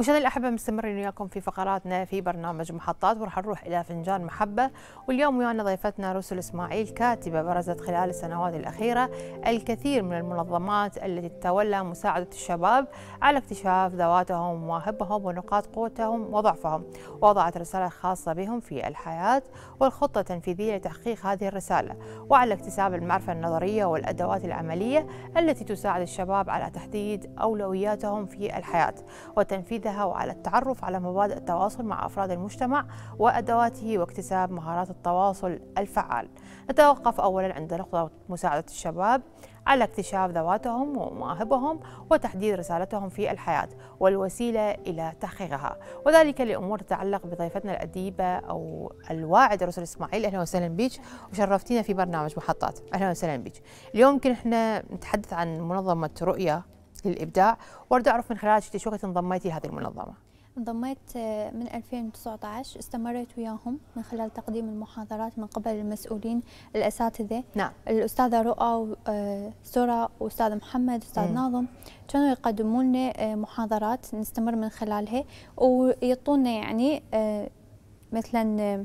مشاهدينا الاحبه مستمرين وياكم في فقراتنا في برنامج محطات وراح نروح الى فنجان محبه واليوم ويانا ضيفتنا رسل اسماعيل كاتبه برزت خلال السنوات الاخيره الكثير من المنظمات التي تتولى مساعده الشباب على اكتشاف ذواتهم ومواهبهم ونقاط قوتهم وضعفهم ووضعت رساله خاصه بهم في الحياه والخطه التنفيذيه لتحقيق هذه الرساله وعلى اكتساب المعرفه النظريه والادوات العمليه التي تساعد الشباب على تحديد اولوياتهم في الحياه وتنفيذ فوائدها وعلى التعرف على مبادئ التواصل مع أفراد المجتمع وأدواته واكتساب مهارات التواصل الفعال نتوقف أولا عند نقطة مساعدة الشباب على اكتشاف ذواتهم ومواهبهم وتحديد رسالتهم في الحياة والوسيلة إلى تحقيقها وذلك لأمور تتعلق بضيفتنا الأديبة أو الواعد رسل إسماعيل أهلا وسهلا بك وشرفتينا في برنامج محطات أهلا وسهلا بك اليوم يمكن احنا نتحدث عن منظمة رؤية للابداع وارد اعرف من خلال شو وقت انضميتي لهذه المنظمه انضميت آه، من 2019 استمريت وياهم من خلال تقديم المحاضرات من قبل المسؤولين الاساتذه نعم الاستاذه رؤى وسرى آه، واستاذ محمد استاذ ناظم كانوا يقدموا لنا آه، محاضرات نستمر من خلالها ويعطونا يعني مثلا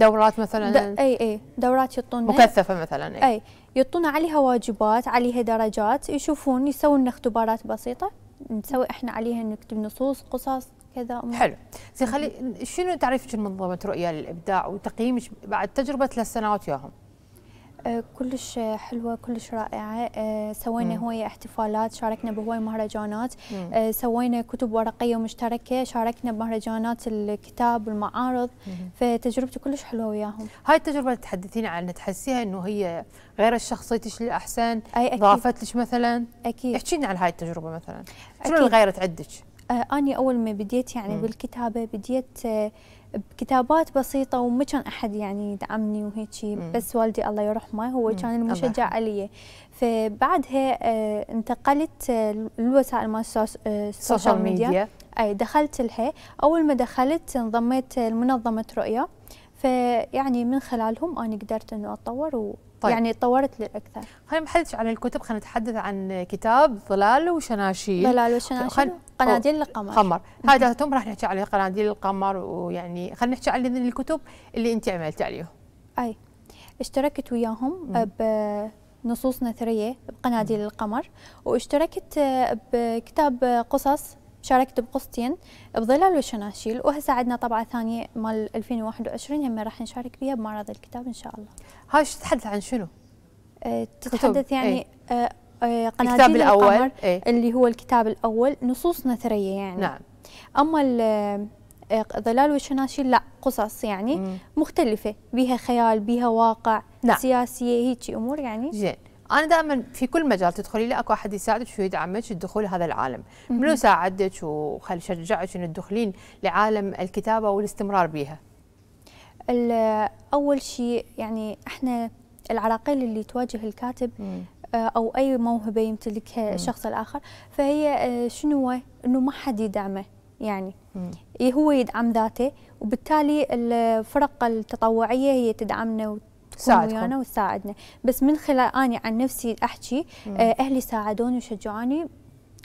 دورات مثلا د... اي اي دورات يطون مكثفه مثلا اي, أي. يعطون عليها واجبات عليها درجات يشوفون يسوون اختبارات بسيطه نسوي احنا عليها نكتب نصوص قصص كذا حلو زين خلي شنو تعريفك لمنظمه رؤيه للابداع وتقييمك بعد تجربه ثلاث سنوات وياهم؟ آه، كلش حلوة كلش رائعة آه، سوينا هواية احتفالات شاركنا بهواية مهرجانات آه، سوينا كتب ورقية مشتركة شاركنا بمهرجانات الكتاب والمعارض فتجربتي كلش حلوة وياهم هاي التجربة اللي تحدثين عنها تحسيها انه هي غير شخصيتك للأحسن ضافت لك مثلا أكيد احكي لنا عن هاي التجربة مثلا شنو اللي غيرت عندك؟ آه، أنا أول ما بديت يعني مم. بالكتابة بديت آه، بكتابات بسيطة وما كان أحد يعني يدعمني وهيك بس والدي الله يرحمه هو كان المشجع علي فبعدها آه، انتقلت للوسائل مال السوشيال ميديا أي دخلت لها أول ما دخلت انضميت لمنظمة رؤيا فيعني من خلالهم أنا قدرت أنه أتطور و طيب. يعني تطورت للاكثر خلينا نحدث عن الكتب خلينا نتحدث عن كتاب ظلال وشناشيل ظلال وشناشيل قناديل القمر قمر هذا توم راح نحكي عليه قناديل القمر ويعني خلينا نحكي عن الكتب اللي انت عملت عليهم اي اشتركت وياهم بنصوص نثريه بقناديل القمر واشتركت بكتاب قصص شاركت بقصتين بظلال وشناشيل وهسه عندنا طبعه ثانيه مال 2021 هم راح نشارك بها بمعرض الكتاب ان شاء الله. هاي تتحدث عن شنو؟ أه تتحدث يعني ايه؟ أه, آه، قناديل الكتاب الاول ايه؟ اللي هو الكتاب الاول نصوص نثريه يعني. نعم. اما آه، ظلال وشناشيل لا قصص يعني مم. مختلفه بها خيال بها واقع نعم. سياسيه هيك امور يعني. زين. انا دائما في كل مجال تدخلي له اكو احد يساعدك ويدعمك الدخول هذا العالم منو ساعدك وخلي شجعك انك تدخلين لعالم الكتابه والاستمرار بها اول شيء يعني احنا العراقيل اللي تواجه الكاتب آه، او اي موهبه يمتلكها الشخص الاخر فهي آه، شنو انه ما حد يدعمه يعني مم. هو يدعم ذاته وبالتالي الفرق التطوعيه هي تدعمنا تكون ويانا وتساعدنا بس من خلال اني عن نفسي أحكي آه، أهلي ساعدوني وشجعوني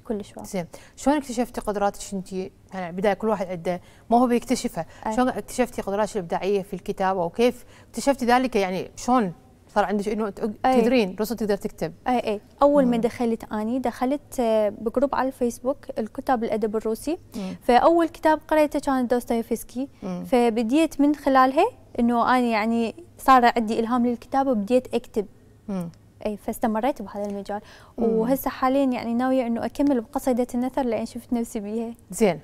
كلش واضح زين شلون اكتشفتي قدراتك انت يعني بدايه كل واحد عنده ما هو بيكتشفها شلون اكتشفتي قدراتك الابداعيه في الكتابه وكيف اكتشفتي ذلك يعني شلون صار عندك انه تقدرين رسل تقدر تكتب اي اي اول ما دخلت اني دخلت آه، بجروب على الفيسبوك الكتاب الادب الروسي مم. فاول كتاب قريته كان دوستويفسكي فبديت من خلالها انه اني يعني صار عندي الهام للكتابه وبديت اكتب مم. اي فاستمريت بهذا المجال وهسه حاليا يعني ناويه انه اكمل بقصيده النثر لان شفت نفسي بيها زين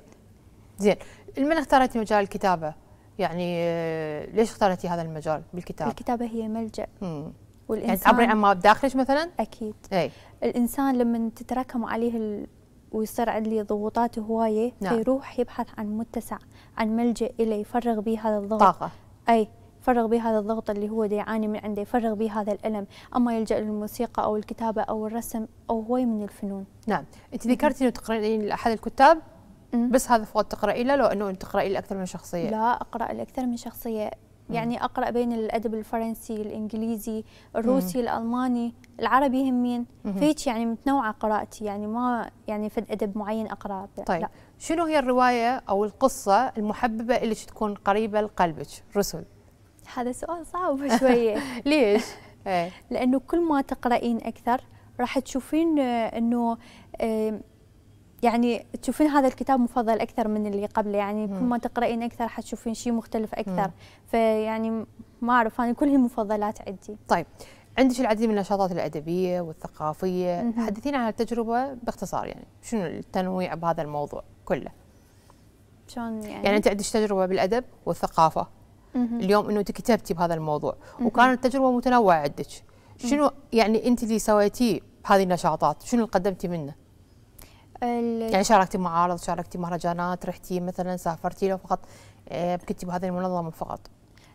زين لمن اختارتي مجال الكتابه يعني آه، ليش اختارتي هذا المجال بالكتابه الكتابه هي ملجا يعني والانسان يعني تعبري عن ما بداخلك مثلا اكيد أي. الانسان لما تتراكم عليه ال... ويصير عندي ضغوطات هوايه نعم. فيروح يبحث عن متسع عن ملجا اليه يفرغ به هذا الضغط طاقه اي فرغ به هذا الضغط اللي هو دي يعاني من عنده يفرغ به هذا الألم أما يلجأ للموسيقى أو الكتابة أو الرسم أو هواي من الفنون نعم أنت ذكرتي أنه تقرأين لأحد الكتاب بس هذا فقط تقرأي له لو أنه تقرأي لأكثر من شخصية لا أقرأ لأكثر من شخصية يعني اقرا بين الادب الفرنسي الانجليزي الروسي مم. الالماني العربي همين فيك يعني متنوعه قراءتي يعني ما يعني فد ادب معين اقراه طيب لا. شنو هي الروايه او القصه المحببه اللي تكون قريبه لقلبك رسل هذا سؤال صعب شويه ليش؟ إيه. لانه كل ما تقرأين اكثر راح تشوفين آه، انه آه، يعني تشوفين هذا الكتاب مفضل اكثر من اللي قبله يعني كل ما تقرأين اكثر حتشوفين شيء مختلف اكثر فيعني ما اعرف انا كل المفضلات عندي طيب عندك العديد من النشاطات الادبيه والثقافيه حدثينا عن التجربه باختصار يعني شنو التنويع بهذا الموضوع كله شلون يعني يعني انت عندك تجربه بالادب والثقافه اليوم انه انت كتبتي بهذا الموضوع وكانت تجربه متنوعه عندك شنو يعني انت اللي سويتيه بهذه النشاطات شنو اللي قدمتي منه يعني شاركتي معارض شاركتي مهرجانات رحتي مثلا سافرتي لو فقط آه، كنتي بهذه المنظمه فقط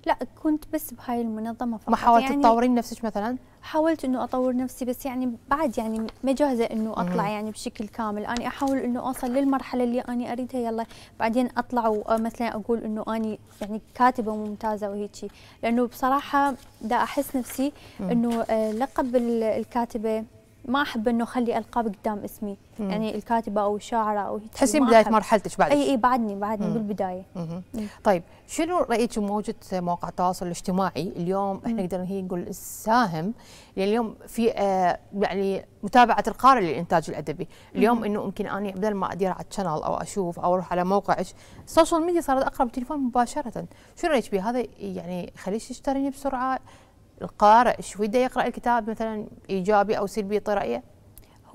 لا كنت بس بهاي المنظمه فقط ما حاولت يعني تطورين نفسك مثلا حاولت انه اطور نفسي بس يعني بعد يعني ما جاهزه انه اطلع مم. يعني بشكل كامل انا احاول انه اوصل للمرحله اللي انا اريدها يلا بعدين اطلع ومثلا اقول انه انا يعني كاتبه ممتازه وهيجي لانه بصراحه دا احس نفسي انه آه، لقب الكاتبه ما احب انه اخلي القاب قدام اسمي مم. يعني الكاتبه او الشاعره او تحسين بدايه مرحلتك بعد اي اي بعدني بعدني مم. بالبدايه مم. مم. طيب شنو رايك بموجه مواقع التواصل الاجتماعي اليوم احنا نقدر هي نقول ساهم يعني اليوم في آه يعني متابعه القارئ للانتاج الادبي اليوم انه يمكن اني بدل ما ادير على الشانل او اشوف او اروح على موقعك السوشيال ميديا صارت اقرب تليفون مباشره شنو رايك بهذا يعني يخليك تشتريني بسرعه القارئ شو بده يقرا الكتاب مثلا ايجابي او سلبي طرأيه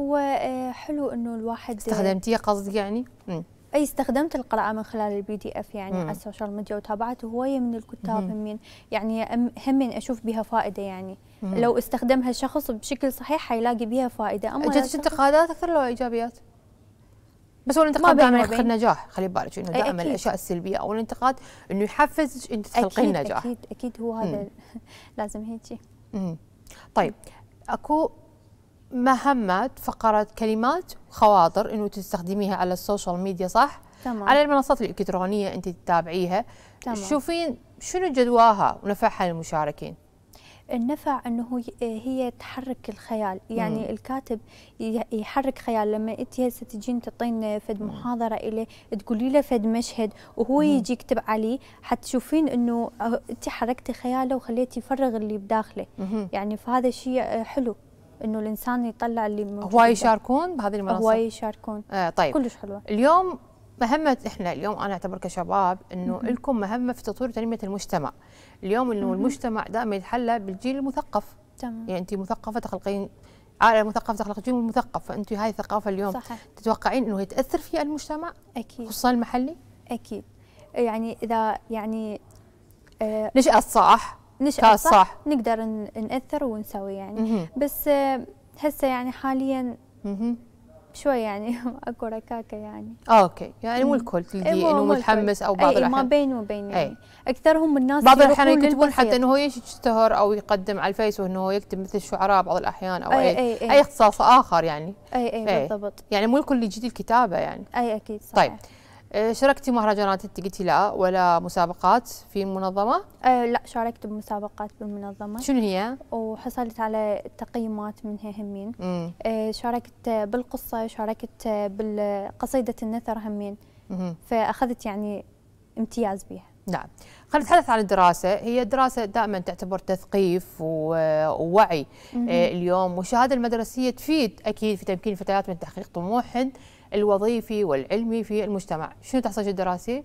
هو آه، حلو انه الواحد استخدمتيه قصدي يعني مم. اي استخدمت القراءه من خلال البي دي اف يعني مم. على السوشيال ميديا وتابعت هوايه من الكتاب همين يعني همين اشوف بها فائده يعني مم. لو استخدمها الشخص بشكل صحيح حيلاقي بيها فائده اما اجت انتقادات اكثر لو ايجابيات بس هو الانتقاد دائما يحقق نجاح خلي بالك انه إيه، دائما الاشياء السلبيه او الانتقاد انه يحفز انت تخلقين نجاح اكيد اكيد هو هذا لازم هيك طيب اكو مهمات فقرة كلمات خواطر انه تستخدميها على السوشيال ميديا صح؟ تمام على المنصات الالكترونيه انت تتابعيها تمام. شوفين شنو جدواها ونفعها للمشاركين؟ النفع أنه آه، هي تحرك الخيال يعني مم. الكاتب يحرك خيال لما أنت هسه تجين تعطين فد محاضرة له تقولي له فد مشهد وهو مم. يجي يكتب عليه حتشوفين أنه آه، أنت حركتي خياله وخليتي يفرغ اللي بداخله مم. يعني فهذا شيء آه، حلو انه الانسان يطلع اللي هواي يشاركون بهذه المنصه هواي يشاركون آه طيب كلش حلوه اليوم مهمة احنا اليوم انا اعتبر كشباب انه لكم مهمة في تطوير تنمية المجتمع، اليوم انه المجتمع دائما يتحلى بالجيل المثقف تمام يعني انت مثقفة تخلقين عائله مثقفه تخلق جيل مثقف فانت هاي الثقافه اليوم صحيح. تتوقعين انه يتاثر في المجتمع اكيد خصوصا المحلي اكيد يعني اذا يعني آه نشأة صح نشأة صح, صح نقدر ناثر ونسوي يعني مه. بس آه هسه يعني حاليا شوي يعني اكو ركاكه يعني اوكي يعني مو الكل تلقي إيه، انه متحمس او بعض الاحيان ما بين وبين إيه. يعني أي. اكثرهم الناس بعض الاحيان يكتبون حتى انه هو يشتهر او يقدم على الفيس وانه هو يكتب مثل الشعراء بعض الاحيان او إيه، اي اي, اختصاص اخر يعني اي اي, أي. بالضبط يعني مو الكل يجي الكتابه يعني اي اكيد صحيح طيب إيه، شاركتي مهرجانات انت قلتي لا ولا مسابقات في المنظمه؟ أه لا شاركت بمسابقات بالمنظمه شنو هي؟ وحصلت على تقييمات منها همين أه شاركت بالقصه شاركت بالقصيده النثر همين فاخذت يعني امتياز بها نعم خلينا نتحدث عن الدراسة هي الدراسه دائما تعتبر تثقيف ووعي إيه، اليوم والشهادة المدرسية تفيد أكيد في تمكين الفتيات من تحقيق طموحهن الوظيفي والعلمي في المجتمع شنو تحصيلك الدراسي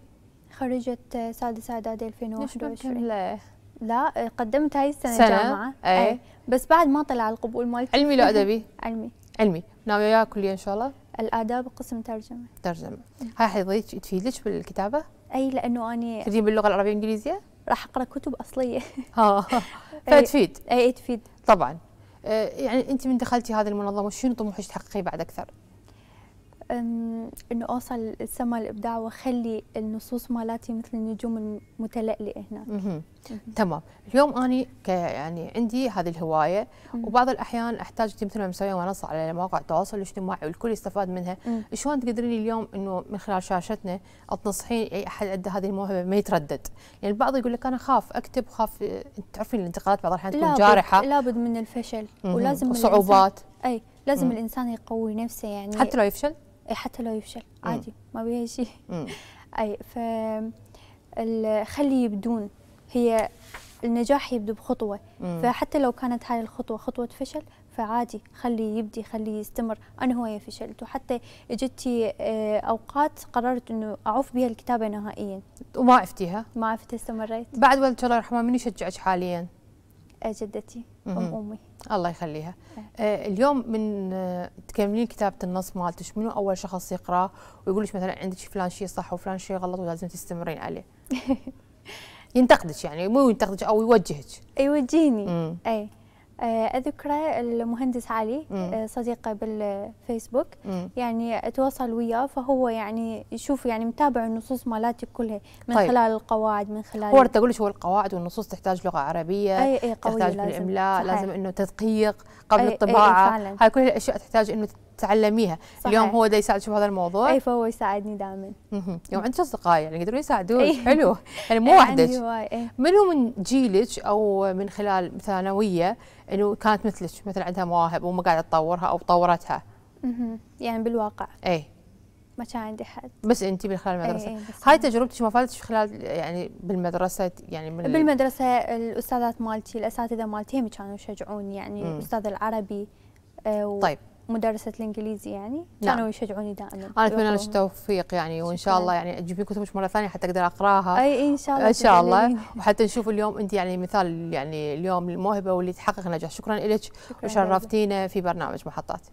خرجت سادس إعدادي 2021 لا لا قدمت هاي السنة سنة. جامعة أي. أي. بس بعد ما طلع القبول مالتي علمي لو أدبي؟ علمي علمي ناوية يا كلية إن شاء الله؟ الآداب قسم ترجمة ترجمة هاي حيضيك تفيدك بالكتابة؟ أي لأنه أنا تريدين باللغة العربية والإنجليزية؟ راح أقرأ كتب أصلية ها آه. فتفيد أي. أي تفيد طبعا آه، يعني أنت من دخلتي هذه المنظمة شنو طموحك تحققيه بعد أكثر؟ انه اوصل السماء الابداع واخلي النصوص مالاتي مثل النجوم المتلألئه هنا تمام اليوم انا يعني عندي هذه الهوايه وبعض الاحيان احتاج مثل ما مسويه منصه على مواقع التواصل الاجتماعي والكل يستفاد منها شلون تقدرين اليوم انه من خلال شاشتنا تنصحين اي احد عنده هذه الموهبه ما يتردد يعني البعض يقول لك انا خاف اكتب خاف تعرفين الانتقادات بعض الاحيان تكون جارحه لابد من الفشل ولازم صعوبات اي لازم الانسان يقوي نفسه يعني حتى لو يفشل إيه، حتى لو يفشل عادي ما بيها شيء اي ف خلي يبدون هي النجاح يبدو بخطوة مم. فحتى لو كانت هاي الخطوة خطوة فشل فعادي خليه يبدي خليه يستمر أنا هو فشلت وحتى اجتي آه، أوقات قررت أنه أعوف بها الكتابة نهائيا وما عفتيها ما عفت استمريت بعد ولد الله يرحمه من يشجعك حاليا آه، جدتي ام امي الله يخليها آه, آه، اليوم من آه، تكملين كتابه النص مالتش منو اول شخص يقراه ويقول لك مثلا عندك فلان شيء صح وفلان شيء غلط ولازم تستمرين عليه ينتقدك يعني مو ينتقدك او يوجهك يوجهني اي آه، أذكر المهندس علي آه، صديقه بالفيسبوك يعني أتواصل وياه فهو يعني يشوف يعني متابع النصوص مالاتي كلها من طيب. خلال القواعد من خلال هو تقول لك هو القواعد والنصوص تحتاج لغة عربية أي أي تحتاج لازم. بالإملاء صحيح. لازم إنه تدقيق قبل أي الطباعة أي هاي كل الأشياء تحتاج إنه تعلميها صحيح. اليوم هو ده يساعدك بهذا الموضوع اي فهو يساعدني دائما يوم عندك اصدقاء يعني يقدرون يساعدوك أيه. حلو يعني مو وحدك منو من جيلك او من خلال ثانويه انه كانت مثلك مثل عندها مواهب وما قاعده تطورها او طورتها يعني بالواقع اي ما كان عندي حد بس انت من خلال المدرسه أي هاي يعني. تجربتك ما فاتتش خلال يعني بالمدرسه يعني من بالمدرسه الاستاذات مالتي الاساتذه مالتي كانوا يشجعوني يعني الاستاذ العربي آه، و... طيب مدرسة الإنجليزي يعني نعم. كانوا نعم. يشجعوني دائما أنا أتمنى لك التوفيق يعني وإن شاء الله يعني تجيبين كتبك مرة ثانية حتى أقدر أقراها أي إن شاء الله إن شاء الله وحتى نشوف اليوم أنت يعني مثال يعني اليوم الموهبة واللي تحقق نجاح شكرا لك وشرفتينا في برنامج محطات